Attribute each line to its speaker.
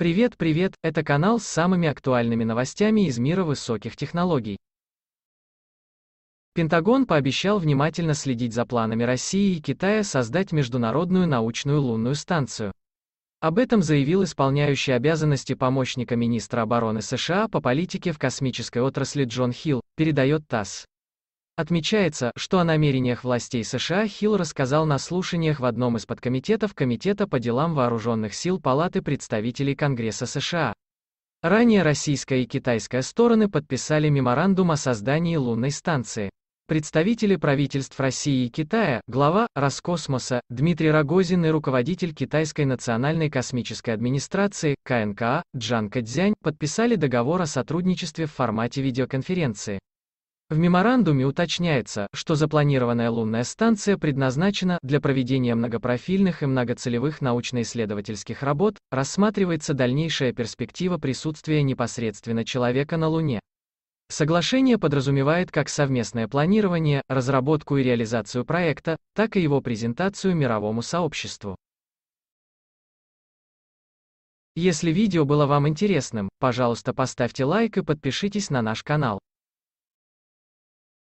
Speaker 1: Привет, привет, это канал с самыми актуальными новостями из мира высоких технологий. Пентагон пообещал внимательно следить за планами России и Китая создать международную научную лунную станцию. Об этом заявил исполняющий обязанности помощника министра обороны США по политике в космической отрасли Джон Хилл, передает ТАСС. Отмечается, что о намерениях властей США Хилл рассказал на слушаниях в одном из подкомитетов Комитета по делам вооруженных сил Палаты представителей Конгресса США. Ранее российская и китайская стороны подписали меморандум о создании лунной станции. Представители правительств России и Китая, глава Роскосмоса Дмитрий Рогозин и руководитель Китайской национальной космической администрации КНКА Джан Кэцзянь подписали договор о сотрудничестве в формате видеоконференции. В меморандуме уточняется, что запланированная лунная станция предназначена для проведения многопрофильных и многоцелевых научно-исследовательских работ, рассматривается дальнейшая перспектива присутствия непосредственно человека на Луне. Соглашение подразумевает как совместное планирование, разработку и реализацию проекта, так и его презентацию мировому сообществу. Если видео было вам интересным, пожалуйста поставьте лайк и подпишитесь на наш канал.